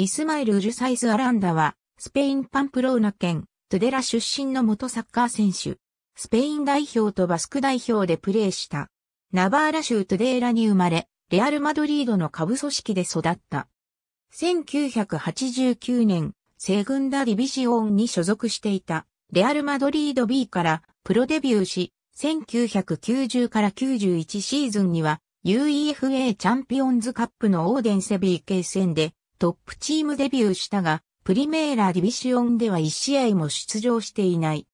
イスマイル・ウルサイズ・アランダは、スペイン・パンプローナ県、トゥデラ出身の元サッカー選手。スペイン代表とバスク代表でプレーした。ナバーラ州トゥデーラに生まれ、レアル・マドリードの下部組織で育った。1989年、セグンダ・ディビジオンに所属していた、レアル・マドリード B からプロデビューし、1990から91シーズンには UEFA チャンピオンズカップのオーデンセビー k 戦でトップチームデビューしたが、プリメーラディビシオンでは1試合も出場していない。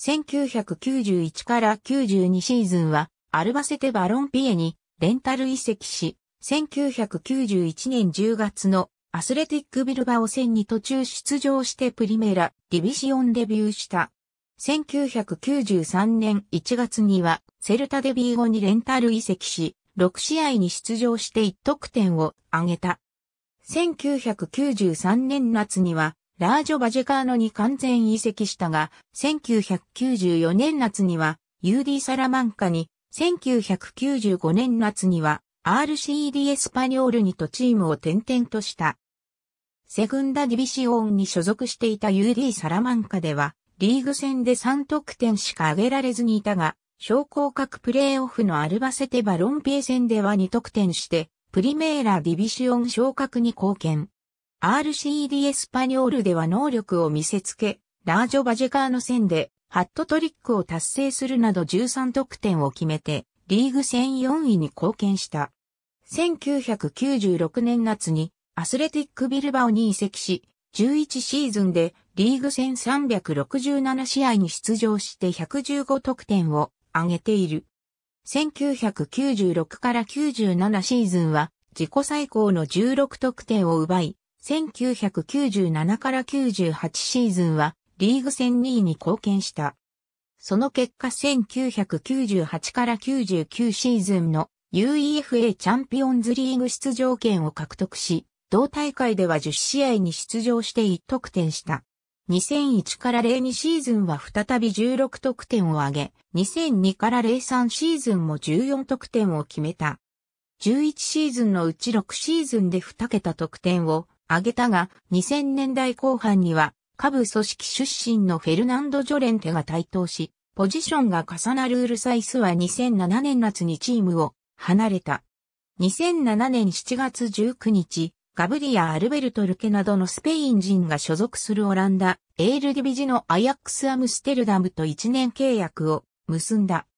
1991から92シーズンは、アルバセテバロンピエにレンタル移籍し、1991年10月のアスレティックビルバオ戦に途中出場してプリメーラディビシオンデビューした。1993年1月にはセルタデビー後にレンタル移籍し、6試合に出場して1得点を挙げた。1993年夏には、ラージョ・バジェカーノに完全移籍したが、1994年夏には UD サラマンカに、1995年夏には RCD エスパニョールにとチームを転々とした。セグンダ・ディビシオンに所属していた UD サラマンカでは、リーグ戦で3得点しか挙げられずにいたが、昇降格プレーオフのアルバセテバロンピエ戦では2得点して、プリメーラ・ディビシオン昇格に貢献。RCD エスパニョールでは能力を見せつけ、ラージョ・バジェカーの戦で、ハットトリックを達成するなど13得点を決めて、リーグ戦4位に貢献した。1996年夏に、アスレティック・ビルバオに移籍し、11シーズンでリーグ戦367試合に出場して115得点を挙げている。1996から97シーズンは自己最高の16得点を奪い、1997から98シーズンはリーグ戦2位に貢献した。その結果1998から99シーズンの UEFA チャンピオンズリーグ出場権を獲得し、同大会では10試合に出場して1得点した。2001から02シーズンは再び16得点を挙げ、2002から03シーズンも14得点を決めた。11シーズンのうち6シーズンで2桁得点を挙げたが、2000年代後半には、下部組織出身のフェルナンド・ジョレンテが台頭し、ポジションが重なるウルサイスは2007年夏にチームを離れた。2007年7月19日、ガブリア・アルベルト・ルケなどのスペイン人が所属するオランダ、エールディビジのアヤックス・アムステルダムと1年契約を結んだ。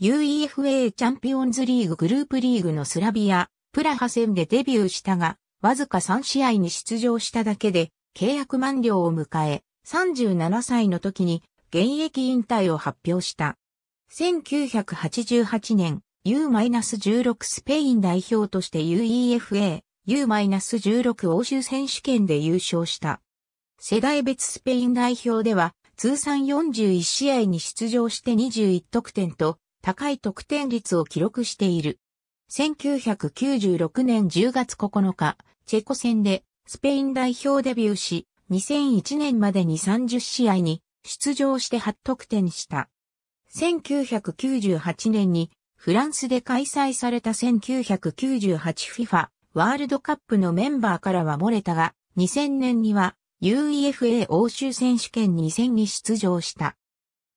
UEFA チャンピオンズリーググループリーグのスラビア、プラハ戦でデビューしたが、わずか3試合に出場しただけで、契約満了を迎え、37歳の時に現役引退を発表した。1988年、U-16 スペイン代表として UEFA U-16 欧州選手権で優勝した。世代別スペイン代表では、通算41試合に出場して21得点と、高い得点率を記録している。1996年10月9日、チェコ戦でスペイン代表デビューし、2001年までに30試合に出場して8得点した。1998年にフランスで開催された 1998FIFA ワールドカップのメンバーからは漏れたが、2000年には UEFA 欧州選手権2 0に出場した。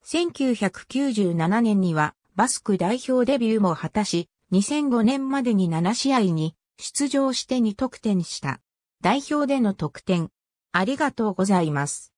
1997年にはバスク代表デビューも果たし、2005年までに7試合に出場して2得点した。代表での得点。ありがとうございます。